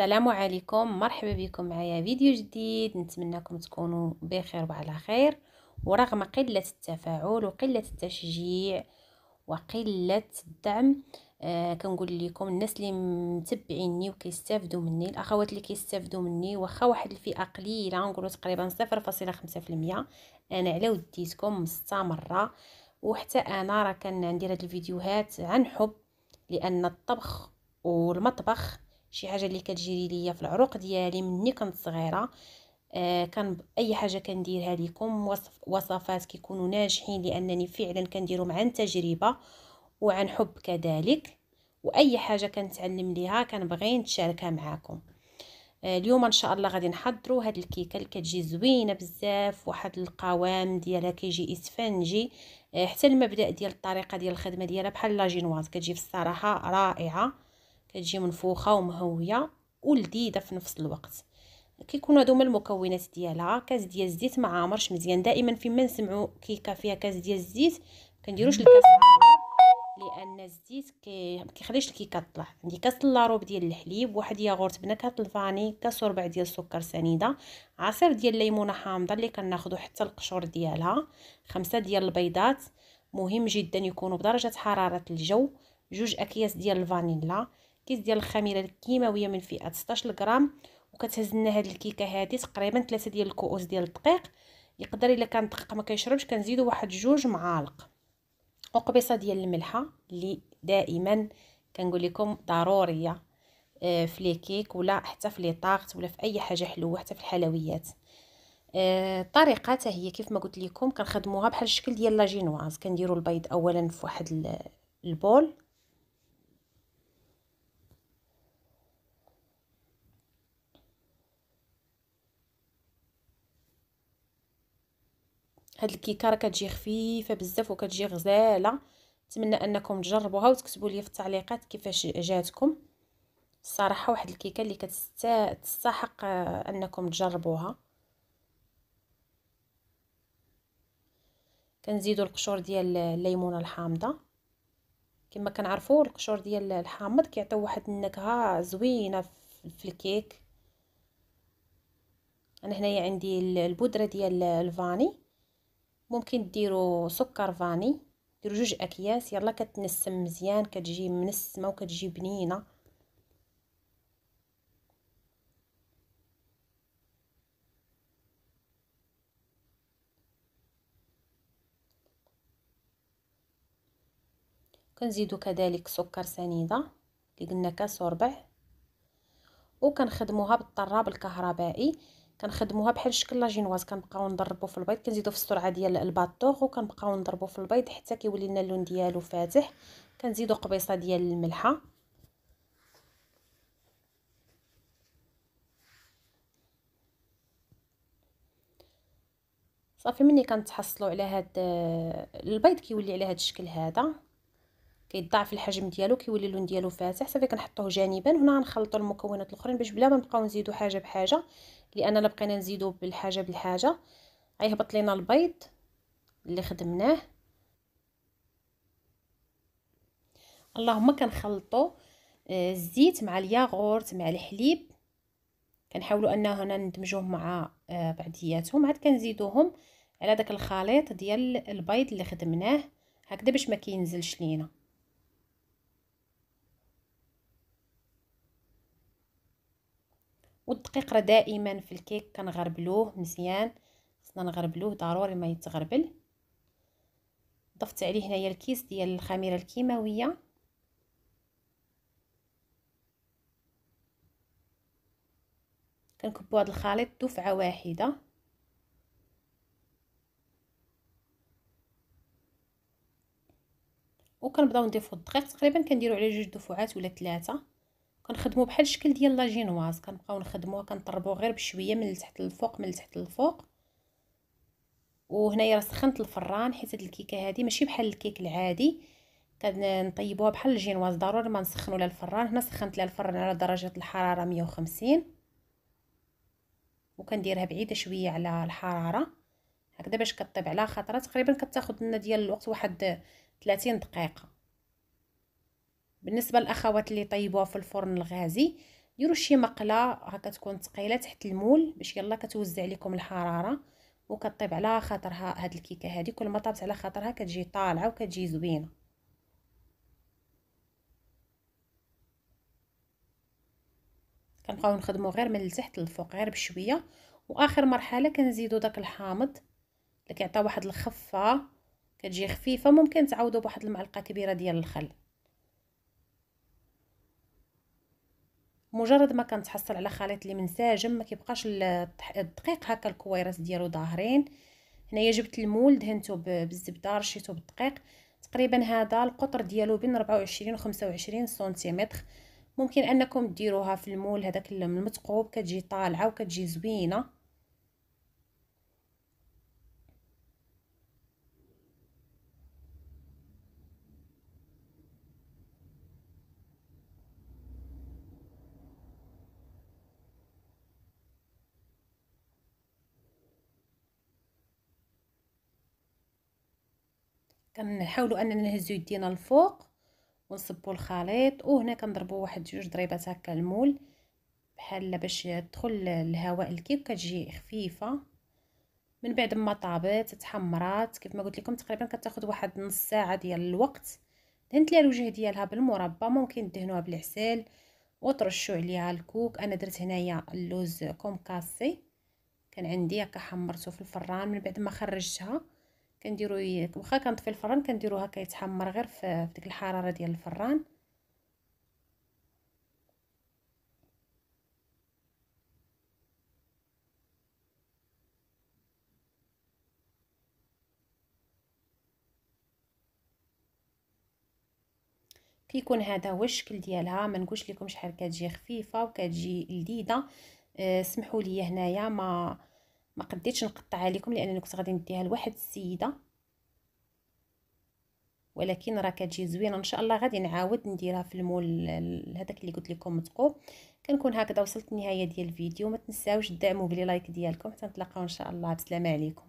السلام عليكم مرحبا بكم معايا فيديو جديد نتمنىكم تكونوا بخير وعلى خير ورغم قلة التفاعل وقلة التشجيع وقلة الدعم آه كنقول لكم الناس اللي متبعيني وكيستافدوا مني الاخوات اللي كيستافدوا مني واخا واحد الفئه قليله نقولوا تقريبا 0.5% انا على وديتكم مستمره وحتى انا راه كندير هاد الفيديوهات عن حب لان الطبخ والمطبخ شي حاجه اللي كتجري ليا في العروق ديالي مني كنت صغيره آه كان اي حاجه كنديرها لكم وصف وصفات كيكونوا ناجحين لانني فعلا كنديرهم عن تجربه وعن حب كذلك واي حاجه كنتعلم ليها كنبغي نتشاركها معاكم آه اليوم ان شاء الله غادي نحضروا هاد الكيكه اللي كتجي زوينه بزاف واحد القوام ديالها كيجي اسفنجي آه حتى المبدا ديال الطريقه ديال الخدمه ديالها بحال لا جينواز كتجي في الصراحه رائعه كتجي منفوخه ومهويه ولذيذه في نفس الوقت كيكون هادو هما المكونات ديالها كاس ديال الزيت ما عامرش مزيان دائما فيما نسمعوا كيكه فيها كاس ديال الزيت كنديروش الكاس عامر لان الزيت كيخليش الكيكه تطلع عندي كاس اللروب ديال الحليب واحد ياغورت بنكهه الفاني كاس ربع ديال السكر سنيده عصير ديال الليمونه حامضه اللي كناخذوا حتى القشور ديالها خمسة ديال البيضات مهم جدا يكونوا بدرجه حراره الجو جوج اكياس ديال الفانيلا كيس ديال الخميره الكيماويه من فئه 16 غرام وكتهز لنا هاد الكيكه هادي تقريبا 3 ديال الكؤوس ديال الدقيق يقدر الا كان الدقيق ما كيشربش كنزيدو واحد جوج معالق وقبيصه ديال الملحه اللي دائما كنقول لكم ضروريه آه، في لي كيك ولا حتى في لي طاغت ولا في اي حاجه حلوه حتى في الحلويات الطريقه آه، حتى هي كيف ما قلت لكم كنخدموها بحال الشكل ديال لا جينواز كنديروا البيض اولا في واحد البول هاد الكيكه راه كتجي خفيفه بزاف وكتجي غزاله نتمنى انكم تجربوها وتكتبوا لي في التعليقات كيفاش جاتكم الصراحه واحد الكيكه اللي كتستحق انكم تجربوها كنزيدوا القشور ديال الليمونه الحامضه كما كنعرفوا القشور ديال الحامض كيعطيو واحد النكهه زوينه في الكيك انا هنايا عندي البودره ديال الفاني ممكن ديروا سكر فاني ديروا جوج اكياس يلا كتنسم مزيان كتجي منسمه وكتجي بنينه كنزيدو كذلك سكر سنيده اللي قلنا كاس وربع وكنخدموها بالطراب الكهربائي كنخدموها بحال شكل لاجينواز كنبقاو نضربو في البيض كنزيدو في السرعه ديال الباطوغ وكنبقاو نضربو في البيض حتى كيولي لنا اللون ديالو فاتح كنزيدو قبيصه ديال الملحه صافي ملي كنتحصلوا على هاد البيض كيولي على هاد الشكل هذا كيضاعف الحجم ديالو كيولي اللون ديالو فاتح صافي كنحطوه جانبا هنا غنخلطوا المكونات الاخرين باش بلا ما نبقاو نزيدو حاجه بحاجه لان الا بقينا نزيدو بالحاجه بالحاجه غيهبط لينا البيض اللي خدمناه اللهم كنخلطوا آه، الزيت مع الياغورت مع الحليب كنحاولوا ان هنا ندمجوهم مع آه، بعضياتهم عاد كنزيدوهم على داك الخليط ديال البيض اللي خدمناه هكذا باش ما كينزلش لينا والدقيق راه دائما في الكيك كنغربلوه مزيان خصنا نغربلوه ضروري ما يتغربل ضفت عليه هنايا الكيس ديال الخميره الكيماويه كنكبوا هذا الخليط دفعه واحده وكنبداو نضيفوا الدقيق تقريبا كنديروا عليه جوج دفعات ولا ثلاثه كنخدمو بحال الشكل ديال لا جينواز كنبقاو نخدموها كنطربو غير بشويه من التحت للفوق من التحت للفوق وهنايا راه سخنت الفران حيت هاد الكيكه هادي ماشي بحال الكيك العادي كنطيبوها بحال الجينواز ضروري ما نسخنو لا الفران هنا سخنت لها الفران على درجه الحراره 150 وكنديرها بعيده شويه على الحراره هكذا باش كطيب على خاطرها تقريبا كتاخذ لنا ديال الوقت واحد 30 دقيقه بالنسبه للاخوات اللي طيبوها في الفرن الغازي ديروا شي مقله هكا تكون ثقيله تحت المول باش يلا كتوزع لكم الحراره وكطيب على خاطرها هاد الكيكه هذه كل ما طابت على خاطرها كتجي طالعه وكتجي زوينه كنبقاو نخدمو غير من التحت للفوق غير بشويه واخر مرحله كنزيدو داك الحامض اللي كيعطي واحد الخفه كتجي خفيفه ممكن تعوضوا بواحد المعلقه كبيره ديال الخل مجرد ما كنتحصل على خليط اللي منساجم ما كيبقاش الدقيق هكا الكويرات ديالو ظاهرين هنايا جبت المول دهنته بالزبده رشيتو بالدقيق تقريبا هذا القطر ديالو بين 24 و 25 سنتيمتر ممكن انكم ديروها في المول هذاك المتقوب كتجي طالعه وكتجي زوينه كنحاولوا اننا نهزو يدينا الفوق ونصبوا الخليط وهنا كنضربوا واحد جوج ضريبات هكا المول بحال باش يدخل الهواء الكيك كتجي خفيفه من بعد ما طابت تحمرات كيف ما قلت لكم تقريبا كتاخذ واحد نص ساعه ديال الوقت دهنت ليها الوجه ديالها بالمربى ممكن دهنوها بالعسل وترشوا عليها الكوك انا درت هنايا اللوز كومكاسي كان عندي هكا حمرته في الفران من بعد ما خرجتها كنديرو واخا كنطفي الفران كنديرو هكا يتحمر غير في ديك الحراره ديال الفران كيكون هذا هو الشكل ديالها ما نقولش لكم شحال كتجي خفيفه وكتجي لذيذه أه سمحوا لي هنايا ما ما قديتش نقطعها لكم لانني كنت غادي نديها لواحد السيده ولكن راه كتجي زوينه ان شاء الله غادي نعاود نديرها في المول هذاك اللي قلت لكم مثقوب كنكون هكذا وصلت النهايه ديال الفيديو ما تنساوش تدعموا بلي لايك ديالكم حتى نتلاقاو ان شاء الله بسلامه عليكم